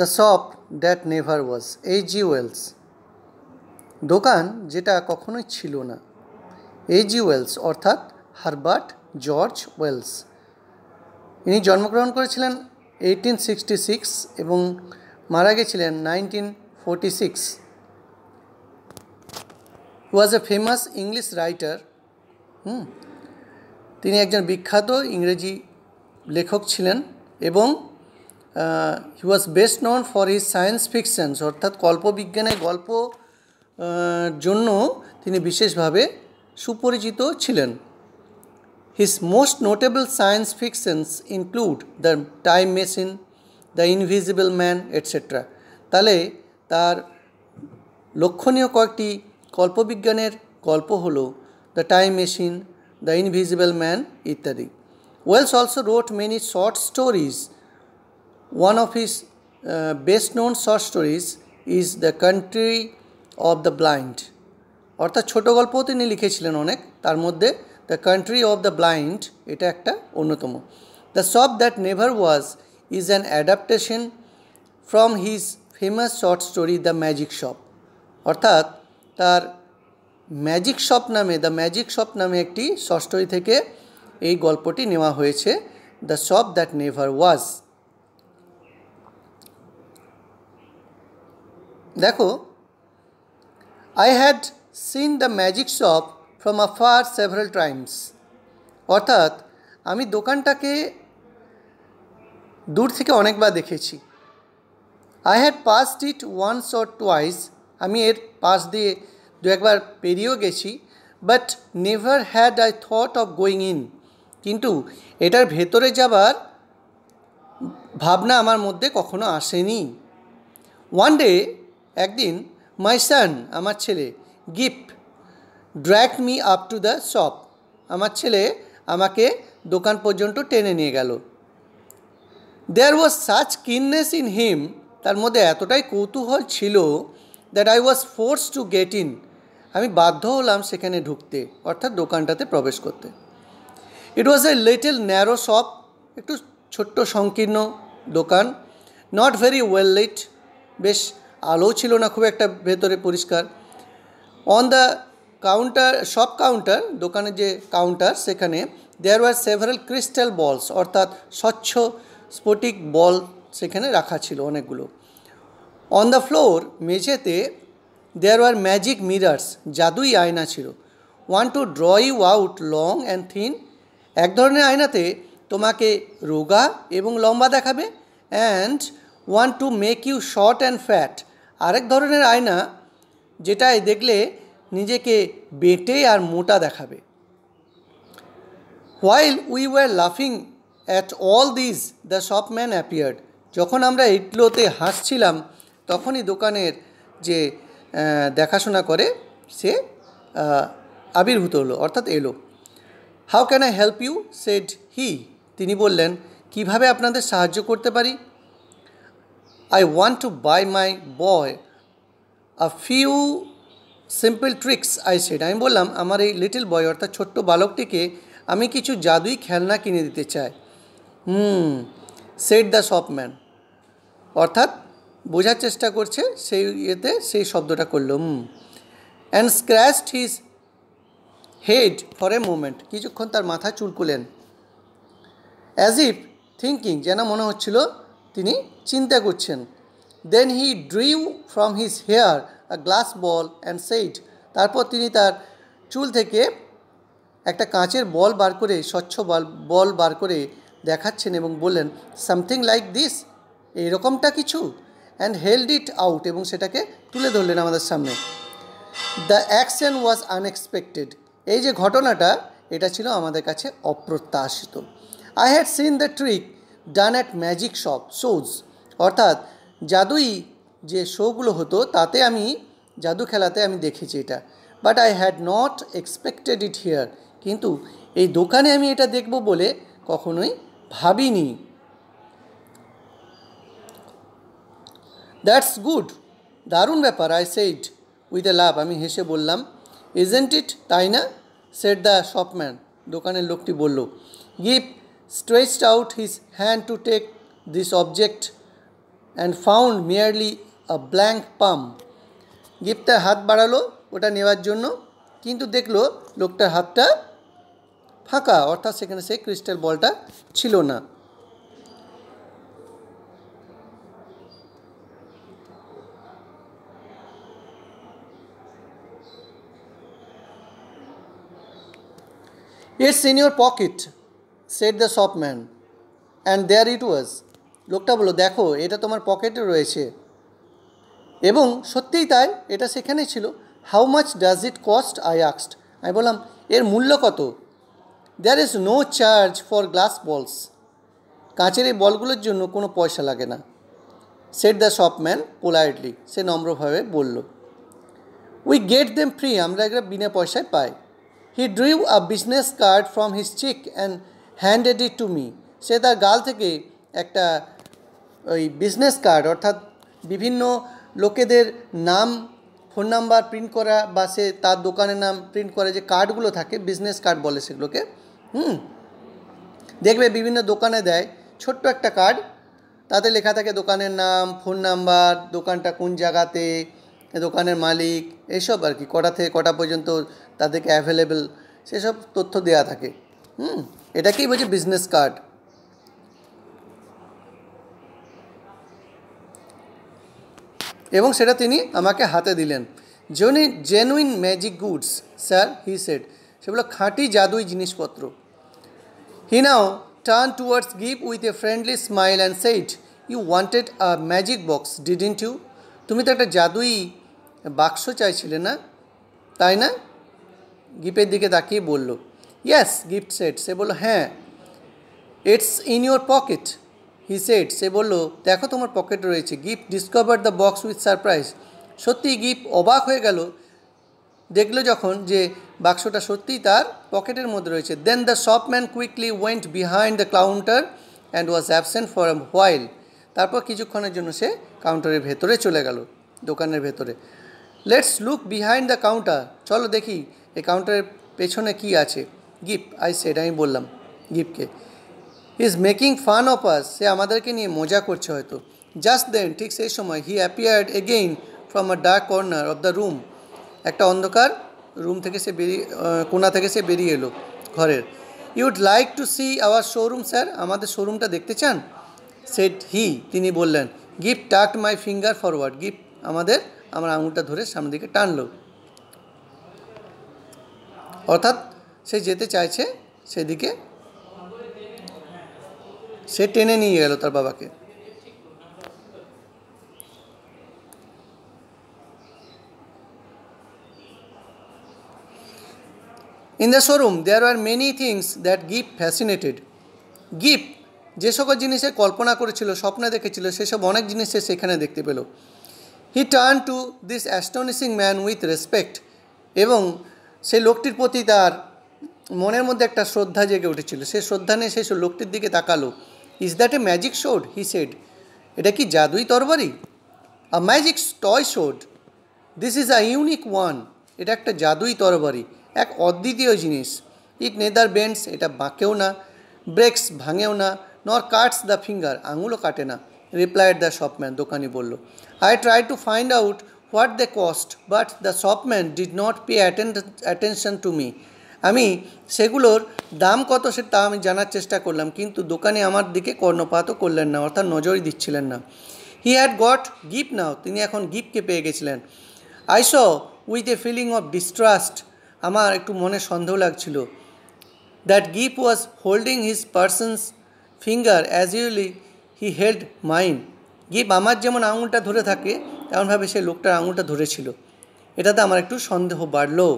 The shop that never was এই G Wells দোকান যেটা কখনোই ছিল না এই জি ওয়েলস অর্থাৎ হারবার্ট জর্জ ওয়েলস ইনি জন্মগ্রহণ করেছিলেন এইটিন সিক্সটি সিক্স এবং মারা গেছিলেন nineteen forty six was a famous English writer hmm তিনি একজন বিখ্যাত ইংরেজি লেখক ছিলেন এবং he was best known for his science fictions অর্থাৎ কল্পবিজ্ঞানের গল্প জন্য তিনি বিশেষভাবে সুপরিচিত ছিলেন his most notable science fictions include the time machine the invisible man etcetera তাহলে তার লক্ষণীয় কয়েকটি কল্পবিজ্ঞানের গল্প হল the time machine the invisible man ইত্যাদি Wells also wrote many short stories One of his uh, best known short stories is The Country of the Blind অর্থাৎ ছোট গল্পও তিনি লিখেছিলেন অনেক তার মধ্যে the country of the blind এটা একটা অন্যতম the shop that never was is an adaptation from his famous short story the magic shop অর্থাৎ তার ম্যাজিক শপ নামে দ্য ম্যাজিক শপ নামে একটি শর্ট স্টোরি থেকে এই গল্পটি নেওয়া হয়েছে the shop that never was দেখো I had seen the magic shop from afar several times অর্থাৎ আমি দোকানটাকে দূর থেকে অনেকবার দেখেছি I had passed it once or twice আমি এর পাশ দিয়ে দু একবার পেরিয়েও গেছি but never had I thought of going in কিন্তু এটার ভেতরে যাবার ভাবনা আমার মধ্যে কখনো আসেনি ওয়ান ডে একদিন মাই সান আমার ছেলে Gip dragged me up to the shop আমার ছেলে আমাকে দোকান পর্যন্ত টেনে নিয়ে গেল দেয়ার ওয়াজ সাচ কিননেস ইন হিম তার মধ্যে এতটাই কৌতূহল ছিল that I was force to get in আমি বাধ্য হলাম সেখানে ঢুকতে অর্থাৎ দোকানটাতে প্রবেশ করতে it was a little narrow shop একটু ছোট্ট সংকীর্ণ দোকান নট ভেরি ওয়েল লিট বেশ আলো ছিল না খুব একটা ভেতরে পরিষ্কার অন দ্য কাউন্টার সব কাউন্টার দোকানের যে কাউন্টার সেখানে দেয়ার ওয়ার সেভারাল ক্রিস্টাল বলস অর্থাৎ স্বচ্ছ স্ফটিক বল সেখানে রাখা ছিল অনেকগুলো অন দ্য ফ্লোর মেঝেতে দেয়ার ওয়ার ম্যাজিক মিরার্স জাদুই আয়না ছিল one to draw you out long and thin এক ধরনের আয়নাতে তোমাকে রোগা এবং লম্বা দেখাবে and one to make you short and fat আরেক ধরনের আয়না যেটায় দেখলে নিজেকে বেটে আর মোটা দেখাবে হোয়াইল উই ওয়ার লাফিং at all this the shop man appeared যখন আমরা ইটলোতে হাসছিলাম তখনই দোকানের যে দেখাশোনা করে সে আবির্ভূত হলো অর্থাৎ এলো how can I help you said he তিনি বললেন কিভাবে আপনাদের সাহায্য করতে পারি I want to buy my boy a few simple tricks I said আমি বললাম আমার এই লিটল বয় অর্থাৎ ছোট্ট বালকটিকে আমি কিছু জাদুই খেলনা কিনে দিতে চাই হুম সেট দ্য শপম্যান অর্থাৎ বোঝার চেষ্টা করছে সেই ইয়েতে সেই শব্দটা করলো hmm and scratched his head for a moment কিছুক্ষণ তার মাথা চুলকুলেন অ্যাজ ইফ থিঙ্কিং যেন মনে হচ্ছিল তিনি চিন্তা করছেন then he drew from his hair a glass ball and said তারপর তিনি তার চুল থেকে একটা কাঁচের বল বার করে স্বচ্ছ বল বল বার করে দেখাচ্ছেন এবং বললেন সামথিং লাইক দিস এইরকমটা কিছু অ্যান্ড হেল্ড ইট আউট এবং সেটাকে তুলে ধরলেন আমাদের সামনে দ্য অ্যাকশন ওয়াজ আনএক্সপেক্টেড এই যে ঘটনাটা এটা ছিল আমাদের কাছে অপ্রত্যাশিত I had seen the trick done at magic shop shows অর্থাৎ জাদুই যে শোগুলো হতো তাতে আমি জাদু খেলাতে আমি দেখেছি এটা but I had not expected it here কিন্তু এই দোকানে আমি এটা দেখব বলে কখনোই ভাবিনি দ্যাটস গুড দারুণ ব্যাপার I said with a laugh আমি হেসে বললাম ইজেন্ট ইট তাই না সেট দ্য শপম্যান দোকানের লোকটি বলল Gip stretched out his hand to take this object and found merely a blank palm. গিফটটা হাত বাড়ালো ওটা নেওয়ার জন্য কিন্তু দেখলো লোকটার হাতটা ফাঁকা অর্থাৎ সেখানে সেই ক্রিস্টাল বলটা ছিল না It's in your pocket. Said the shopman and there it was লোকটা বলো দেখো এটা তোমার পকেটে রয়েছে এবং সত্যিই তাই এটা সেখানে ছিল how much does it cost I আক্সড আমি বললাম এর মূল্য কত there is no charge for glass balls কাঁচের এই বলগুলোর জন্য কোনো পয়সা লাগে না সেট দ্য শপম্যান পোলাইটলি সে নম্রভাবে বলল উই গেট দেম ফ্রি আমরা এগুলো বিনা পয়সায় পাই he drew a business card from his cheek and handed it to me সে তার গাল থেকে একটা ওই বিজনেস কার্ড অর্থাৎ বিভিন্ন লোকেদের নাম ফোন নাম্বার প্রিন্ট করা বা সে তার দোকানের নাম প্রিন্ট করে যে কার্ডগুলো থাকে বিজনেস কার্ড বলে সেগুলোকে হুম দেখবে বিভিন্ন দোকানে দেয় ছোট্ট একটা কার্ড তাতে লেখা থাকে দোকানের নাম ফোন নাম্বার দোকানটা কোন জায়গাতে দোকানের মালিক এসব আর কি কটা থেকে কটা পর্যন্ত তাদেরকে অ্যাভেলেবেল সেসব তথ্য দেওয়া থাকে হুম এটাকেই বলছে বিজনেস কার্ড এবং সেটা তিনি আমাকে হাতে দিলেন genuine genuine magic goods sir he said সেগুলো খাঁটি জাদুই জিনিসপত্র হি নাও টার্ন টুয়ার্ডস গিভ with a friendly smile and said you wanted a magic box didn't you তুমি তো একটা জাদুই বাক্স চাইছিলে না তাই না গিপের দিকে তাকিয়ে বললো ইয়েস গিফট সেট সে বললো হ্যাঁ it's in your pocket he said সে বললো দেখো তোমার পকেট রয়েছে গিফট discover the box with surprise সত্যি গিফট অবাক হয়ে গেল দেখলো যখন যে বাক্সটা সত্যিই তার পকেটের মধ্যে রয়েছে then the shopman quickly went behind the counter and was absent for a while তারপর কিছুক্ষণের জন্য সে কাউন্টারের ভেতরে চলে গেল দোকানের ভেতরে let's look behind the counter চলো দেখি এই কাউন্টারের পেছনে কী আছে গিপ আই সেট আমি বললাম গিফটকে is making fun of us সে আমাদেরকে নিয়ে মজা করছে হয়তো জাস্ট দেন ঠিক সেই সময় he appeared again from a dark corner of the room একটা অন্ধকার রুম থেকে সে বেরিয়ে কোনা থেকে সে বেরিয়ে এলো ঘরের you'd like to see our showroom sir আমাদের শোরুমটা দেখতে চান সেট হি তিনি বললেন গিফট টাকড মাই ফিঙ্গার ফরওয়ার্ড গিফট আমাদের আমার আঙুলটা ধরে সামনের দিকে টানলো অর্থাৎ সে যেতে চাইছে সেদিকে সে টেনে নিয়ে গেল তার বাবাকে in the showroom there are many things that Gip fascinated Gip যে সকল জিনিসে কল্পনা করেছিল স্বপ্নে দেখেছিল সেসব অনেক জিনিস সে সেখানে দেখতে পেল he turn to this astonishing man with respect এবং সেই লোকটির প্রতি তার মনের মধ্যে একটা শ্রদ্ধা জেগে উঠেছিল সে শ্রদ্ধা নিয়ে সেই লোকটির দিকে তাকালো is that a magic sword he said এটা কি জাদুই তরবারি a magic toy sword this is a unique one এটা একটা জাদুই তরবারি এক অদ্বিতীয় জিনিস ইট নেদার বেন্ডস এটা বাঁকেও না ব্রেক্স ভাঙেও না নর কাটস দ্য ফিঙ্গার আঙুলও কাটে না রিপ্লাইড দ্য শপম্যান দোকানি বলল I try to find out what the cost but the shopman did not pay attention to me আমি সেগুলোর দাম কত সে তা আমি জানার চেষ্টা করলাম কিন্তু দোকানে আমার দিকে কর্ণপাতও করলেন না অর্থাৎ নজরই দিচ্ছিলেন না হি হ্যাড গট গিফট নাও তিনি এখন গিফটকে পেয়ে গেছিলেন I with a feeling of distrust আমার একটু মনে সন্দেহ লাগছিল that Gip was holding his person's finger as easily he held mind Gip আমার যেমন আঙুলটা ধরে থাকে তেমনভাবে সে লোকটার আঙুলটা ধরেছিল এটাতে আমার একটু সন্দেহ বাড়লো